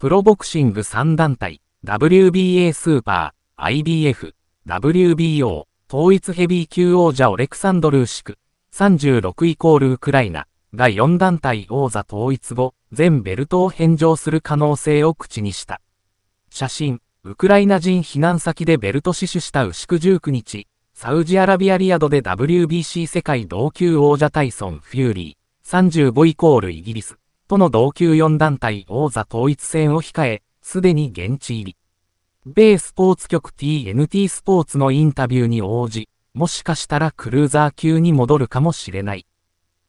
プロボクシング3団体、WBA スーパー、IBF、WBO、統一ヘビー級王者オレクサンドルーシク、36イコールウクライナ、が4団体王座統一後、全ベルトを返上する可能性を口にした。写真、ウクライナ人避難先でベルト死守した牛久19日、サウジアラビアリアドで WBC 世界同級王者タイソン・フューリー、35イコールイギリス。との同級4団体王座統一戦を控え、すでに現地入り。米スポーツ局 TNT スポーツのインタビューに応じ、もしかしたらクルーザー級に戻るかもしれない。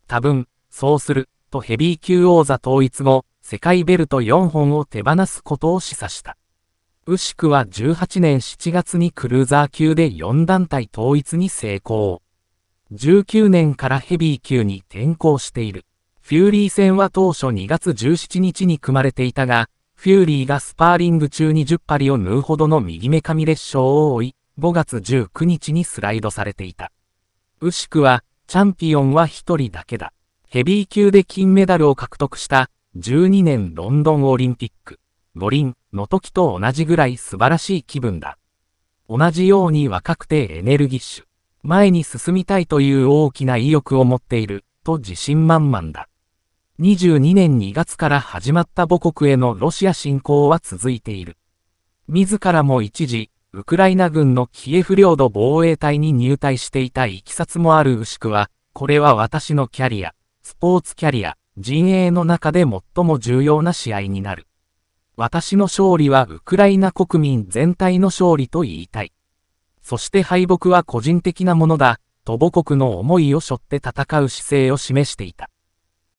多分、そうする、とヘビー級王座統一後、世界ベルト4本を手放すことを示唆した。ウシクは18年7月にクルーザー級で4団体統一に成功。19年からヘビー級に転向している。フューリー戦は当初2月17日に組まれていたが、フューリーがスパーリング中に10針を縫うほどの右目上列車を負い、5月19日にスライドされていた。ウシクは、チャンピオンは1人だけだ。ヘビー級で金メダルを獲得した12年ロンドンオリンピック、五輪の時と同じぐらい素晴らしい気分だ。同じように若くてエネルギッシュ。前に進みたいという大きな意欲を持っている、と自信満々だ。2022年2月から始まった母国へのロシア侵攻は続いている。自らも一時、ウクライナ軍のキエフ領土防衛隊に入隊していたいきさつもある牛久は、これは私のキャリア、スポーツキャリア、陣営の中で最も重要な試合になる。私の勝利はウクライナ国民全体の勝利と言いたい。そして敗北は個人的なものだ、と母国の思いを背負って戦う姿勢を示していた。